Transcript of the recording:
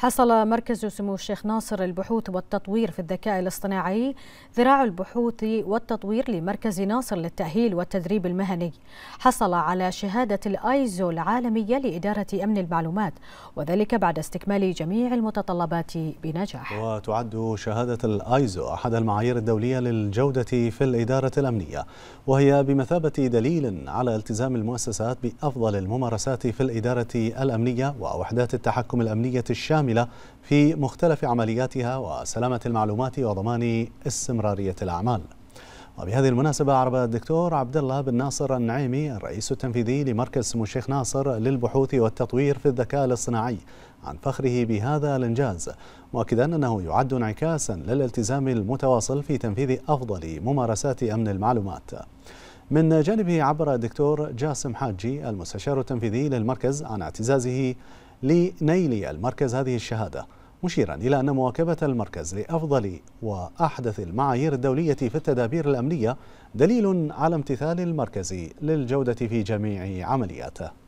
حصل مركز سمو الشيخ ناصر للبحوث والتطوير في الذكاء الاصطناعي ذراع البحوث والتطوير لمركز ناصر للتأهيل والتدريب المهني حصل على شهادة الآيزو العالمية لإدارة أمن المعلومات وذلك بعد استكمال جميع المتطلبات بنجاح وتعد شهادة الآيزو أحد المعايير الدولية للجودة في الإدارة الأمنية وهي بمثابة دليل على التزام المؤسسات بأفضل الممارسات في الإدارة الأمنية ووحدات التحكم الأمنية الشاملة الشاملة في مختلف عملياتها وسلامة المعلومات وضمان استمرارية الأعمال وبهذه المناسبة عرب الدكتور عبد الله بن ناصر النعيمي الرئيس التنفيذي لمركز سمو الشيخ ناصر للبحوث والتطوير في الذكاء الاصطناعي عن فخره بهذا الإنجاز مؤكدا أنه يعد انعكاسا للالتزام المتواصل في تنفيذ أفضل ممارسات أمن المعلومات من جانبه عبر الدكتور جاسم حاجي المستشار التنفيذي للمركز عن اعتزازه لنيل المركز هذه الشهادة مشيرا إلى أن مواكبة المركز لأفضل وأحدث المعايير الدولية في التدابير الأمنية دليل على امتثال المركز للجودة في جميع عملياته